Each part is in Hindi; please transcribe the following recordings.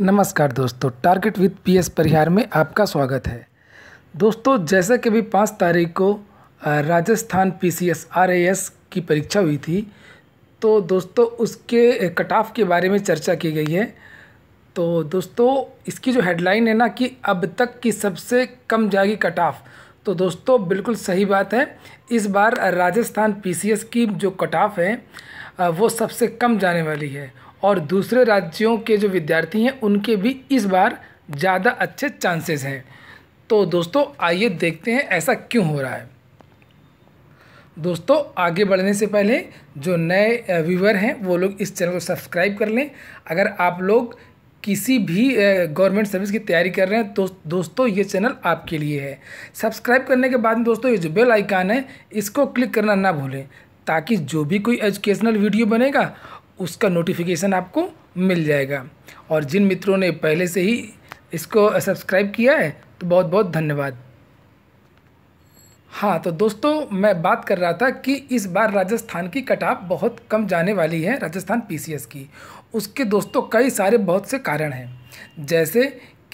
नमस्कार दोस्तों टारगेट विद पीएस परिहार में आपका स्वागत है दोस्तों जैसा कि अभी पाँच तारीख को राजस्थान पीसीएस आरएएस की परीक्षा हुई थी तो दोस्तों उसके कट ऑफ के बारे में चर्चा की गई है तो दोस्तों इसकी जो हेडलाइन है ना कि अब तक की सबसे कम जाएगी कट ऑफ तो दोस्तों बिल्कुल सही बात है इस बार राजस्थान पीसीएस की जो कट ऑफ है वो सबसे कम जाने वाली है और दूसरे राज्यों के जो विद्यार्थी हैं उनके भी इस बार ज़्यादा अच्छे चांसेस हैं तो दोस्तों आइए देखते हैं ऐसा क्यों हो रहा है दोस्तों आगे बढ़ने से पहले जो नए व्यूवर हैं वो लोग इस चैनल को सब्सक्राइब कर लें अगर आप लोग किसी भी गवर्नमेंट सर्विस की तैयारी कर रहे हैं तो दोस्तों ये चैनल आपके लिए है सब्सक्राइब करने के बाद दोस्तों ये जो बेल आइकान है इसको क्लिक करना ना भूलें ताकि जो भी कोई एजुकेशनल वीडियो बनेगा उसका नोटिफिकेशन आपको मिल जाएगा और जिन मित्रों ने पहले से ही इसको सब्सक्राइब किया है तो बहुत बहुत धन्यवाद हाँ तो दोस्तों मैं बात कर रहा था कि इस बार राजस्थान की कटाप बहुत कम जाने वाली है राजस्थान पीसीएस की उसके दोस्तों कई सारे बहुत से कारण हैं जैसे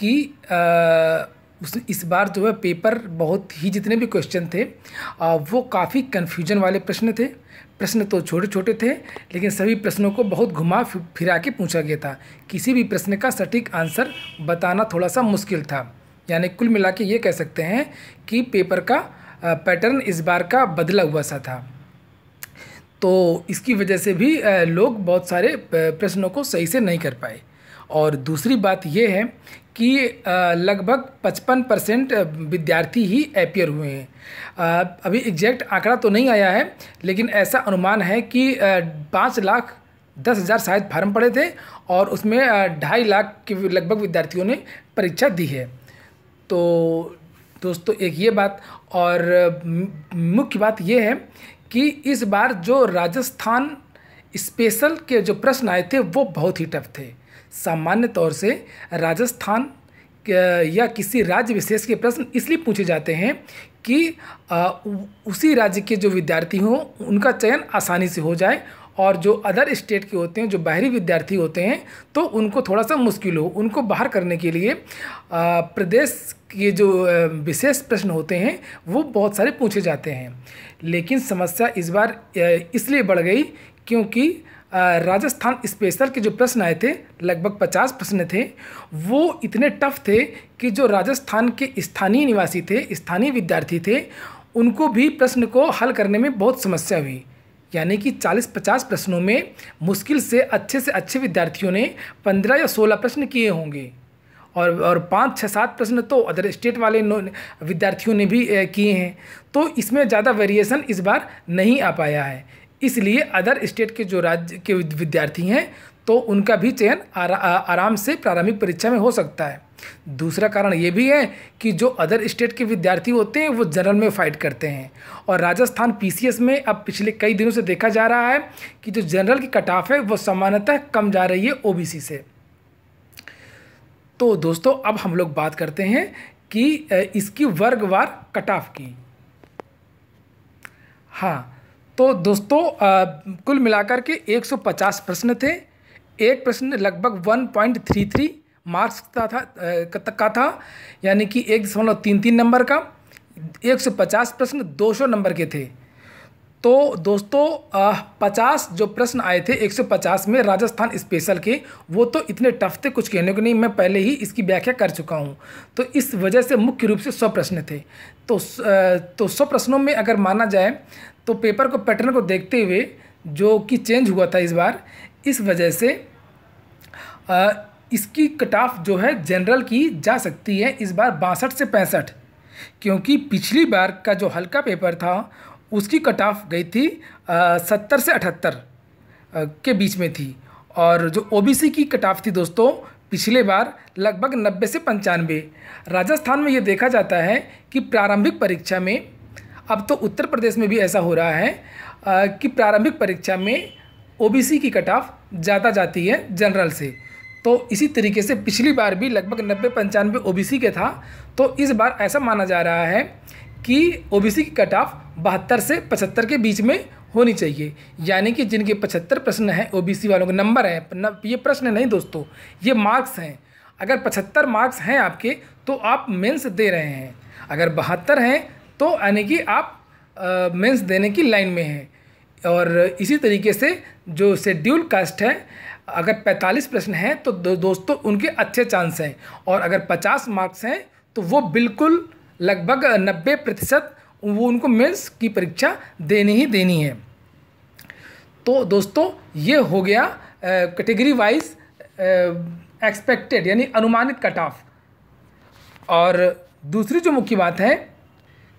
कि आ, उस इस बार जो है पेपर बहुत ही जितने भी क्वेश्चन थे आ, वो काफ़ी कन्फ्यूजन वाले प्रश्न थे प्रश्न तो छोटे छोटे थे लेकिन सभी प्रश्नों को बहुत घुमा फिरा के पूछा गया था किसी भी प्रश्न का सटीक आंसर बताना थोड़ा सा मुश्किल था यानी कुल मिला के ये कह सकते हैं कि पेपर का पैटर्न इस बार का बदला हुआ सा था तो इसकी वजह से भी लोग बहुत सारे प्रश्नों को सही से नहीं कर पाए और दूसरी बात यह है कि लगभग 55 परसेंट विद्यार्थी ही एपियर हुए हैं अभी एग्जैक्ट आंकड़ा तो नहीं आया है लेकिन ऐसा अनुमान है कि पाँच लाख दस हज़ार शायद फार्म पड़े थे और उसमें ढाई लाख के लगभग विद्यार्थियों ने परीक्षा दी है तो दोस्तों एक ये बात और मुख्य बात ये है कि इस बार जो राजस्थान स्पेशल के जो प्रश्न आए थे वो बहुत ही टफ थे सामान्य तौर से राजस्थान या किसी राज्य विशेष के प्रश्न इसलिए पूछे जाते हैं कि उसी राज्य के जो विद्यार्थी हों उनका चयन आसानी से हो जाए और जो अदर स्टेट के होते हैं जो बाहरी विद्यार्थी होते हैं तो उनको थोड़ा सा मुश्किल हो उनको बाहर करने के लिए प्रदेश के जो विशेष प्रश्न होते हैं वो बहुत सारे पूछे जाते हैं लेकिन समस्या इस बार इसलिए बढ़ गई क्योंकि राजस्थान स्पेशल के जो प्रश्न आए थे लगभग पचास प्रश्न थे वो इतने टफ थे कि जो राजस्थान के स्थानीय निवासी थे स्थानीय विद्यार्थी थे उनको भी प्रश्न को हल करने में बहुत समस्या हुई यानी कि 40-50 प्रश्नों में मुश्किल से अच्छे से अच्छे विद्यार्थियों ने 15 या 16 प्रश्न किए होंगे और और पाँच छः सात प्रश्न तो अदर स्टेट वाले विद्यार्थियों ने भी किए हैं तो इसमें ज़्यादा वेरिएशन इस बार नहीं आ पाया है इसलिए अदर स्टेट के जो राज्य के विद्यार्थी हैं तो उनका भी चयन आरा, आराम से प्रारंभिक परीक्षा में हो सकता है दूसरा कारण ये भी है कि जो अदर स्टेट के विद्यार्थी होते हैं वो जनरल में फ़ाइट करते हैं और राजस्थान पीसीएस में अब पिछले कई दिनों से देखा जा रहा है कि जो जनरल की कटाफ है वो सामान्यतः कम जा रही है ओबीसी से तो दोस्तों अब हम लोग बात करते हैं कि इसकी वर्गवार कटाफ की हाँ तो दोस्तों आ, कुल मिलाकर के 150 प्रश्न थे एक प्रश्न लगभग one point three three marks का था तक का था यानी कि एक दशमलव तीन तीन नंबर का एक सौ पचास प्रश्न दो सौ नंबर के थे तो दोस्तों पचास जो प्रश्न आए थे एक सौ पचास में राजस्थान स्पेशल के वो तो इतने टफ थे कुछ कहने को नहीं मैं पहले ही इसकी व्याख्या कर चुका हूँ तो इस वजह से मुख्य रूप से सौ प्रश्न थे तो तो सौ प्रश्नों में अगर माना जाए तो पेपर को पैटर्न को देखते हुए जो कि चेंज हुआ था इस बार इस वजह से आ, इसकी कट ऑफ जो है जनरल की जा सकती है इस बार बासठ से पैंसठ क्योंकि पिछली बार का जो हल्का पेपर था उसकी कट ऑफ गई थी सत्तर से अठहत्तर के बीच में थी और जो ओबीसी की कट ऑफ थी दोस्तों पिछले बार लगभग नब्बे से पंचानवे राजस्थान में ये देखा जाता है कि प्रारंभिक परीक्षा में अब तो उत्तर प्रदेश में भी ऐसा हो रहा है कि प्रारंभिक परीक्षा में ओबीसी की कट ऑफ ज़्यादा जाती है जनरल से तो इसी तरीके से पिछली बार भी लगभग नब्बे पंचानवे ओ के था तो इस बार ऐसा माना जा रहा है कि ओबीसी की कट ऑफ बहत्तर से पचहत्तर के बीच में होनी चाहिए यानी कि जिनके पचहत्तर प्रश्न हैं ओबीसी वालों के नंबर हैं ये प्रश्न नहीं दोस्तों ये मार्क्स हैं अगर पचहत्तर मार्क्स हैं आपके तो आप मेंस दे रहे हैं अगर बहत्तर हैं तो यानी कि आप मेंस देने की लाइन में हैं और इसी तरीके से जो शेड्यूल कास्ट है अगर 45 प्रश्न हैं तो दो, दोस्तों उनके अच्छे चांस हैं और अगर 50 मार्क्स हैं तो वो बिल्कुल लगभग 90 प्रतिशत वो उनको मेंस की परीक्षा देनी ही देनी है तो दोस्तों ये हो गया कैटेगरी वाइज एक्सपेक्टेड यानी अनुमानित कट ऑफ और दूसरी जो मुख्य बात है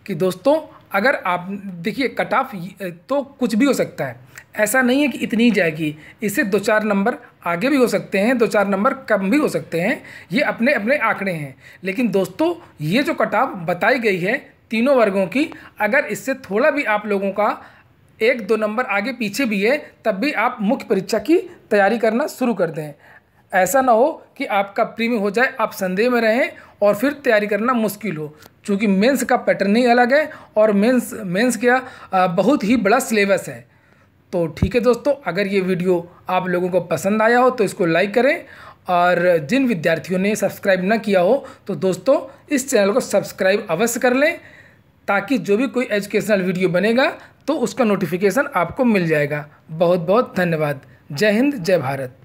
कि दोस्तों अगर आप देखिए कट ऑफ तो कुछ भी हो सकता है ऐसा नहीं है कि इतनी ही जाएगी इससे दो चार नंबर आगे भी हो सकते हैं दो चार नंबर कम भी हो सकते हैं ये अपने अपने आंकड़े हैं लेकिन दोस्तों ये जो कट ऑफ बताई गई है तीनों वर्गों की अगर इससे थोड़ा भी आप लोगों का एक दो नंबर आगे पीछे भी है तब भी आप मुख्य परीक्षा की तैयारी करना शुरू कर दें ऐसा ना हो कि आपका प्रीमियम हो जाए आप संदेह में रहें और फिर तैयारी करना मुश्किल हो चूँकि मेंस का पैटर्न ही अलग है और मेंस मेंस का बहुत ही बड़ा सिलेबस है तो ठीक है दोस्तों अगर ये वीडियो आप लोगों को पसंद आया हो तो इसको लाइक करें और जिन विद्यार्थियों ने सब्सक्राइब ना किया हो तो दोस्तों इस चैनल को सब्सक्राइब अवश्य कर लें ताकि जो भी कोई एजुकेशनल वीडियो बनेगा तो उसका नोटिफिकेशन आपको मिल जाएगा बहुत बहुत धन्यवाद जय हिंद जय भारत